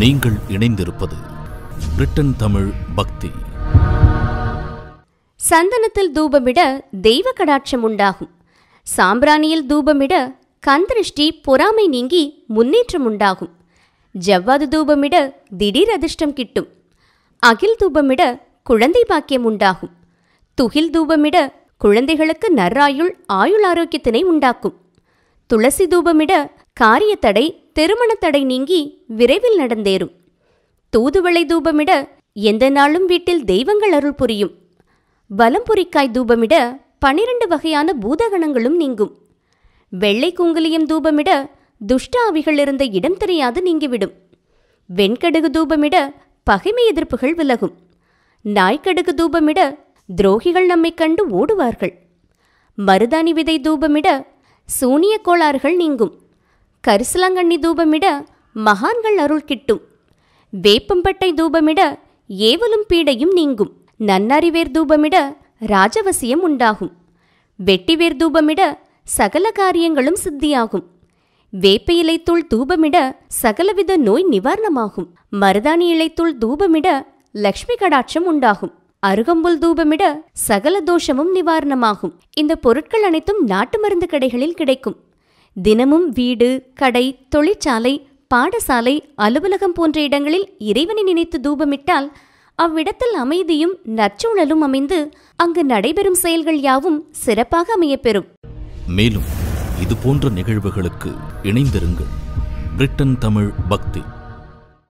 நீங்கள் இணைந்திருப்பது பிரிட்டன் தமிழ் பக்தி சந்தனத்தில் தூபமிட தெய்வ கடாட்சம் உண்டாகும் சாம்பிராணியில் தூபமிட கந்திருஷ்டி பொறாமை நீங்கி முன்னேற்றம் உண்டாகும் ஜவ்வாது தூபமிட திடீர் அதிர்ஷ்டம் கிட்டும் அகில் தூபமிட குழந்தை பாக்கியம் உண்டாகும் துகில் தூபமிட குழந்தைகளுக்கு நற்றாயுள் ஆயுள் ஆரோக்கியத்தினை உண்டாக்கும் துளசி தூபமிட காரிய தடை திருமண தடை நீங்கி விரைவில் நடந்தேறும் தூதுவளை தூபமிட எந்த நாளும் வீட்டில் தெய்வங்கள் அருள் புரியும் வலம்புரிக்காய் தூபமிட பனிரெண்டு வகையான பூதகணங்களும் நீங்கும் வெள்ளை குங்குலியம் தூபமிட துஷ்ட ஆவிகள் இருந்த இடம் தெரியாது நீங்கிவிடும் வெண்கடுகு தூபமிட பகைமை எதிர்ப்புகள் விலகும் நாய்க்கடுகு தூபமிட துரோகிகள் நம்மை கண்டு ஓடுவார்கள் மருதாணி விதை தூபமிட சூனிய கோளாறுகள் நீங்கும் கரிசலாங்கண்ணி தூபமிட மகான்கள் அருள் கிட்டும் வேப்பம்பட்டை தூபமிட ஏவலும் பீடையும் நீங்கும் நன்னறிவேர் தூபமிட ராஜவசியம் உண்டாகும் வெட்டிவேர் தூபமிட சகல காரியங்களும் சித்தியாகும் வேப்ப இலைத்துள் தூபமிட சகலவித நோய் நிவாரணமாகும் மருதாணி இலைத்தூள் தூபமிட லக்ஷ்மி கடாட்சம் உண்டாகும் அருகம்புல் தூபமிட சகல தோஷமும் நிவாரணமாகும் இந்த பொருட்கள் அனைத்தும் நாட்டு மருந்து கடைகளில் கிடைக்கும் தினமும் வீடு கடை தொழிற்சாலை பாடசாலை அலுவலகம் போன்ற இடங்களில் இறைவனை நினைத்து தூபமிட்டால் அவ்விடத்தில் அமைதியும் நற்சூழலும் அமைந்து அங்கு நடைபெறும் செயல்கள் யாவும் சிறப்பாக அமையப்பெறும் மேலும் இது போன்ற நிகழ்வுகளுக்கு இணைந்திருங்கள் பிரிட்டன் தமிழ் பக்தி